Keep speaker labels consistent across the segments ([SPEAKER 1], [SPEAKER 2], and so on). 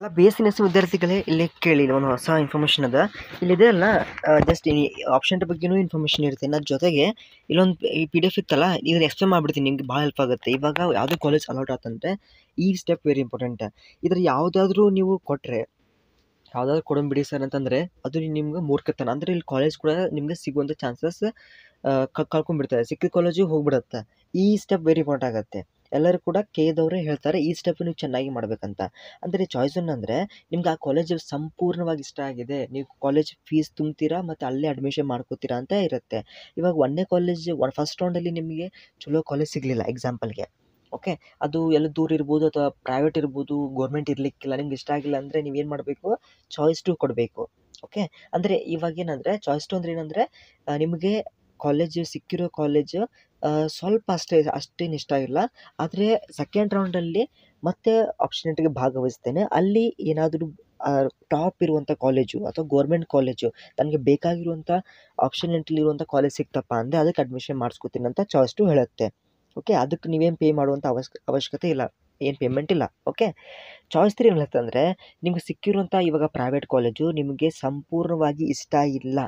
[SPEAKER 1] ಎಲ್ಲ B S C ವಿದ್ಯಾರ್ಥಿಗಳೇ ಇಲ್ಲಿ ಕೇಳಿ ಒಂದು ಹೊಸ ಇನ್ಫಾರ್ಮೇಷನ್ ಅದ ಇದೆ ಅಲ್ಲ ಜಸ್ಟ್ ಆಪ್ಷನ್ ಬಗ್ಗೆನೂ ಇನ್ಫಾರ್ಮೇಷನ್ ಇರುತ್ತೆ ಅದ್ರ ಜೊತೆಗೆ ಇಲ್ಲೊಂದು ಈ ಪಿ ಡಿ ಎಫ್ ಇತ್ತಲ್ಲ ಎಕ್ಸ್ ಎಕ್ಸ್ಪ್ಲೇನ್ ಮಾಡಿಬಿಡ್ತೀನಿ ನಿಮ್ಗೆ ಭಾಳ ಹೆಲ್ಪ್ ಆಗುತ್ತೆ ಇವಾಗ ಯಾವುದೇ ಕಾಲೇಜ್ ಅಲೌಟ್ ಆತಂತೆ ಈ ಸ್ಟೆಪ್ ವೆರಿ ಇಂಪಾರ್ಟೆಂಟ್ ಇದ್ರ ಯಾವುದಾದ್ರೂ ನೀವು ಕೊಟ್ಟರೆ ಯಾವುದಾದ್ರು ಕೊಡಂಬಿಡಿ ಬಿಡಿ ಸರ್ ಅಂತಂದರೆ ಅದು ನಿಮ್ಗೆ ಮೂರ್ಖತನ ಅಂದರೆ ಇಲ್ಲಿ ಕಾಲೇಜ್ ಕೂಡ ನಿಮಗೆ ಸಿಗುವಂಥ ಚಾನ್ಸಸ್ ಕಳ್ಕೊಂಡ್ಬಿಡ್ತಾರೆ ಸಿಕ್ಕಿದ ಕಾಲೇಜಿಗೆ ಹೋಗ್ಬಿಡತ್ತೆ ಈ ಸ್ಟೆಪ್ ವೆರಿ ಇಂಪಾರ್ಟೆಂಟ್ ಆಗುತ್ತೆ ಎಲ್ಲರೂ ಕೂಡ ಕೆ ದವರೇ ಹೇಳ್ತಾರೆ ಈ ಸ್ಟೆಪ್ ನೀವು ಚೆನ್ನಾಗಿ ಮಾಡಬೇಕಂತ ಅಂದರೆ ಚಾಯ್ಸ್ ಅಂದರೆ ನಿಮ್ಗೆ ಆ ಕಾಲೇಜ್ ಸಂಪೂರ್ಣವಾಗಿ ಇಷ್ಟ ಆಗಿದೆ ನೀವು ಕಾಲೇಜ್ ಫೀಸ್ ತುಂಬ್ತೀರಾ ಮತ್ತು ಅಲ್ಲೇ ಅಡ್ಮಿಷನ್ ಮಾಡ್ಕೋತೀರಾ ಅಂತ ಇರುತ್ತೆ ಇವಾಗ ಒಂದನೇ ಕಾಲೇಜ್ ಒನ್ ಫಸ್ಟ್ ರೌಂಡಲ್ಲಿ ನಿಮಗೆ ಚಲೋ ಕಾಲೇಜ್ ಸಿಗಲಿಲ್ಲ ಎಕ್ಸಾಂಪಲ್ಗೆ ಓಕೆ ಅದು ಎಲ್ಲ ದೂರ ಇರ್ಬೋದು ಅಥವಾ ಪ್ರೈವೇಟ್ ಇರ್ಬೋದು ಗೌರ್ಮೆಂಟ್ ಇರಲಿಕ್ಕಿಲ್ಲ ನಿಮ್ಗೆ ಇಷ್ಟ ಆಗಿಲ್ಲ ಅಂದರೆ ನೀವೇನು ಮಾಡಬೇಕು ಚಾಯ್ಸ್ ಟು ಕೊಡಬೇಕು ಓಕೆ ಅಂದರೆ ಇವಾಗ ಏನಂದರೆ ಚಾಯ್ಸ್ ಟು ಅಂದ್ರೆ ಏನಂದರೆ ನಿಮಗೆ ಕಾಲೇಜ್ ಸಿಕ್ಕಿರೋ ಕಾಲೇಜ್ ಸ್ವಲ್ಪ ಅಷ್ಟೇ ಅಷ್ಟೇನು ಇಷ್ಟ ಇಲ್ಲ ಆದರೆ ಸೆಕೆಂಡ್ ರೌಂಡಲ್ಲಿ ಮತ್ತೆ ಎಂಟಿಗೆ ಭಾಗವಹಿಸ್ತೇನೆ ಅಲ್ಲಿ ಏನಾದರೂ ಟಾಪ್ ಇರುವಂಥ ಕಾಲೇಜು ಅಥವಾ ಗೋರ್ಮೆಂಟ್ ಕಾಲೇಜು ನನಗೆ ಬೇಕಾಗಿರುವಂಥ ಇರುವಂಥ ಕಾಲೇಜ್ ಸಿಕ್ತಪ್ಪ ಅಂದರೆ ಅದಕ್ಕೆ ಅಡ್ಮಿಷನ್ ಮಾಡಿಸ್ಕೋತೀನಿ ಅಂತ ಚಾಯ್ಸ್ಟು ಹೇಳುತ್ತೆ ಓಕೆ ಅದಕ್ಕೆ ನೀವೇನು ಪೇ ಮಾಡುವಂಥ ಅವಶ್ಯ ಅವಶ್ಯಕತೆ ಇಲ್ಲ ಏನು ಪೇಮೆಂಟ್ ಇಲ್ಲ ಓಕೆ ಚಾಯ್ಸ್ ತ್ರೀ ಏನು ಹೇಳುತ್ತೆ ಅಂದರೆ ನಿಮ್ಗೆ ಸಿಕ್ಕಿರುವಂಥ ಇವಾಗ ಪ್ರೈವೇಟ್ ಕಾಲೇಜು ನಿಮಗೆ ಸಂಪೂರ್ಣವಾಗಿ ಇಷ್ಟ ಇಲ್ಲ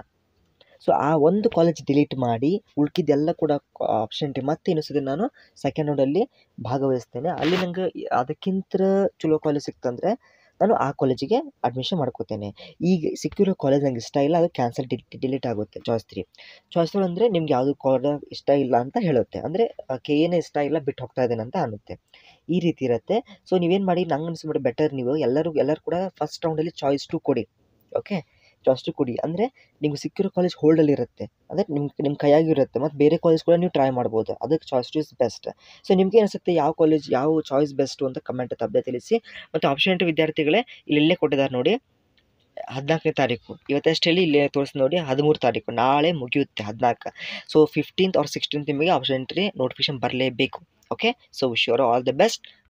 [SPEAKER 1] ಸೊ ಆ ಒಂದು ಕಾಲೇಜ್ ಡಿಲೀಟ್ ಮಾಡಿ ಉಳ್ಕಿದ್ದೆಲ್ಲ ಕೂಡ ಆಪ್ಷನ್ಟಿ ಮತ್ತೆ ಸರಿ ನಾನು ಸೆಕೆಂಡ್ ರೌಂಡಲ್ಲಿ ಭಾಗವಹಿಸ್ತೇನೆ ಅಲ್ಲಿ ನಂಗೆ ಅದಕ್ಕಿಂತ ಚಲೋ ಕಾಲೇಜ್ ಸಿಕ್ತಂದ್ರೆ ನಾನು ಆ ಕಾಲೇಜಿಗೆ ಅಡ್ಮಿಷನ್ ಮಾಡ್ಕೋತೇನೆ ಈಗ ಸಿಕ್ಕಿರೋ ಕಾಲೇಜ್ ನಂಗೆ ಇಷ್ಟ ಇಲ್ಲ ಅದು ಕ್ಯಾನ್ಸಲ್ ಡಿಲೀಟ್ ಆಗುತ್ತೆ ಚಾಯ್ಸ್ ತ್ರೀ ಚಾಯ್ಸ್ ತ್ರೀ ಅಂದರೆ ನಿಮ್ಗೆ ಯಾವುದು ಕಾಲೇಜ್ ಇಷ್ಟ ಇಲ್ಲ ಅಂತ ಹೇಳುತ್ತೆ ಅಂದರೆ ಕೆ ಏನೇ ಇಷ್ಟ ಇಲ್ಲ ಬಿಟ್ಟು ಹೋಗ್ತಾ ಇದ್ದೇನೆ ಅಂತ ಅನ್ನುತ್ತೆ ಈ ರೀತಿ ಇರುತ್ತೆ ಸೊ ನೀವೇನು ಮಾಡಿ ನಂಗೆ ಅನಿಸ್ಬಿಟ್ಟು ಬೆಟರ್ ನೀವು ಎಲ್ಲರೂ ಎಲ್ಲರೂ ಕೂಡ ಫಸ್ಟ್ ರೌಂಡಲ್ಲಿ ಚಾಯ್ಸ್ ಟು ಕೊಡಿ ಓಕೆ ಜಾಸ್ತಿ ಕುಡಿ ಕೊಡಿ ಅಂದರೆ ನಿಮ್ಗೆ ಸಿಕ್ಕಿರೋ ಕಾಲೇಜ್ ಹೋಲ್ಡಲ್ಲಿರುತ್ತೆ ಅಂದರೆ ನಿಮ್ಮ ನಿಮ್ಮ ಕೈಯಾಗಿರುತ್ತೆ ಮತ್ತು ಬೇರೆ ಕಾಲೇಜ್ ಕೂಡ ನೀವು ಟ್ರೈ ಮಾಡ್ಬೋದು ಅದಕ್ಕೆ ಚಾಯ್ಸ್ ಇಸ್ ಬೆಸ್ಟ್ ಸೊ ನಿಮ್ಗೆ ಅನ್ಸುತ್ತೆ ಯಾವ ಕಾಲೇಜ್ ಯಾವ ಚಾಯ್ಸ್ ಬೆಸ್ಟು ಅಂತ ಕಮೆಂಟ್ ತಬ್ಬೆ ತಿಳಿಸಿ ಮತ್ತು ಆಪ್ಷನ್ ಎಂಟು ವಿದ್ಯಾರ್ಥಿಗಳೇ ಇಲ್ಲೇ ಕೊಟ್ಟಿದ್ದಾರೆ ನೋಡಿ ಹದಿನಾಲ್ಕನೇ ತಾರೀಕು ಹೇಳಿ ಇಲ್ಲಿ ತೋರಿಸಿ ನೋಡಿ ಹದಿಮೂರು ತಾರೀಕು ನಾಳೆ ಮುಗಿಯುತ್ತೆ ಹದಿನಾಲ್ಕು ಸೊ ಫಿಫ್ಟೀನ್ತ್ ಆರ್ ಸಿಕ್ಸ್ಟೀನ್ತ್ ನಿಮಗೆ ಆಪ್ಷನ್ ಎಂಟ್ರಿ ನೋಟಿಫಿಕೇಶನ್ ಬರಲೇಬೇಕು okay so wish your all the best